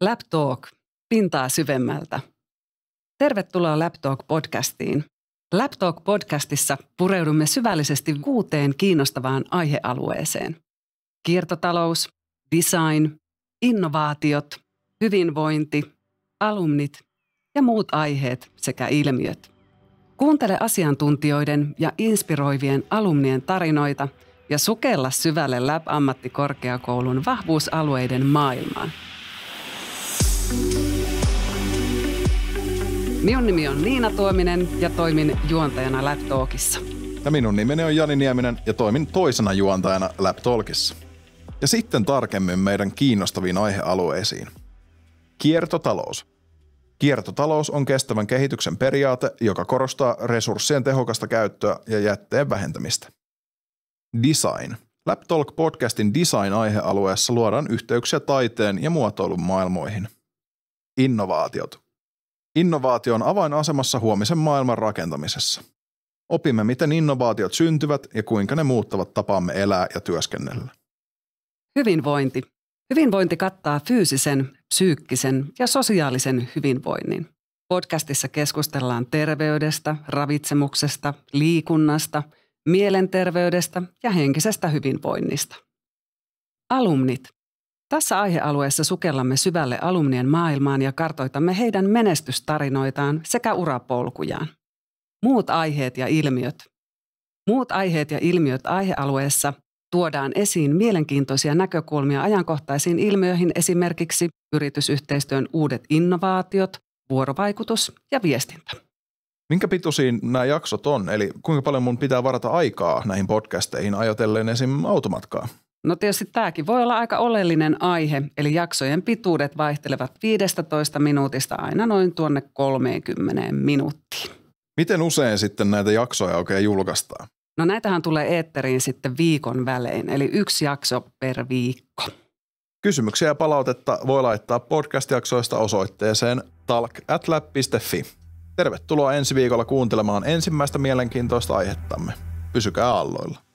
Lab pintaa syvemmältä. Tervetuloa Lab podcastiin. Lab podcastissa pureudumme syvällisesti kuuteen kiinnostavaan aihealueeseen. Kiertotalous, design, innovaatiot, hyvinvointi, alumnit ja muut aiheet sekä ilmiöt. Kuuntele asiantuntijoiden ja inspiroivien alumnien tarinoita ja sukella syvälle Lab-ammattikorkeakoulun vahvuusalueiden maailmaan – Minun nimi on Niina Tuominen ja toimin juontajana Laptalkissa. Ja minun nimeni on Jani Nieminen ja toimin toisena juontajana Laptalkissa. Ja sitten tarkemmin meidän kiinnostaviin aihealueisiin. Kiertotalous. Kiertotalous on kestävän kehityksen periaate, joka korostaa resurssien tehokasta käyttöä ja jätteen vähentämistä. Design. Laptalk podcastin design-aihealueessa luodaan yhteyksiä taiteen ja muotoilun maailmoihin. Innovaatiot. Innovaatio on avainasemassa huomisen maailman rakentamisessa. Opimme, miten innovaatiot syntyvät ja kuinka ne muuttavat tapaamme elää ja työskennellä. Hyvinvointi. Hyvinvointi kattaa fyysisen, psyykkisen ja sosiaalisen hyvinvoinnin. Podcastissa keskustellaan terveydestä, ravitsemuksesta, liikunnasta, mielenterveydestä ja henkisestä hyvinvoinnista. Alumnit. Tässä aihealueessa sukellamme syvälle alumnien maailmaan ja kartoitamme heidän menestystarinoitaan sekä urapolkujaan. Muut aiheet ja ilmiöt. Muut aiheet ja ilmiöt aihealueessa tuodaan esiin mielenkiintoisia näkökulmia ajankohtaisiin ilmiöihin esimerkiksi yritysyhteistyön uudet innovaatiot, vuorovaikutus ja viestintä. Minkä pituisiin nämä jaksot on? Eli kuinka paljon mun pitää varata aikaa näihin podcasteihin ajatellen esim. automatkaa? No tietysti tämäkin voi olla aika oleellinen aihe, eli jaksojen pituudet vaihtelevat 15 minuutista aina noin tuonne 30 minuuttiin. Miten usein sitten näitä jaksoja oikein julkaistaan? No näitähän tulee eetteriin sitten viikon välein, eli yksi jakso per viikko. Kysymyksiä ja palautetta voi laittaa podcast-jaksoista osoitteeseen talk.lab.fi. Tervetuloa ensi viikolla kuuntelemaan ensimmäistä mielenkiintoista aihettamme. Pysykää alloilla.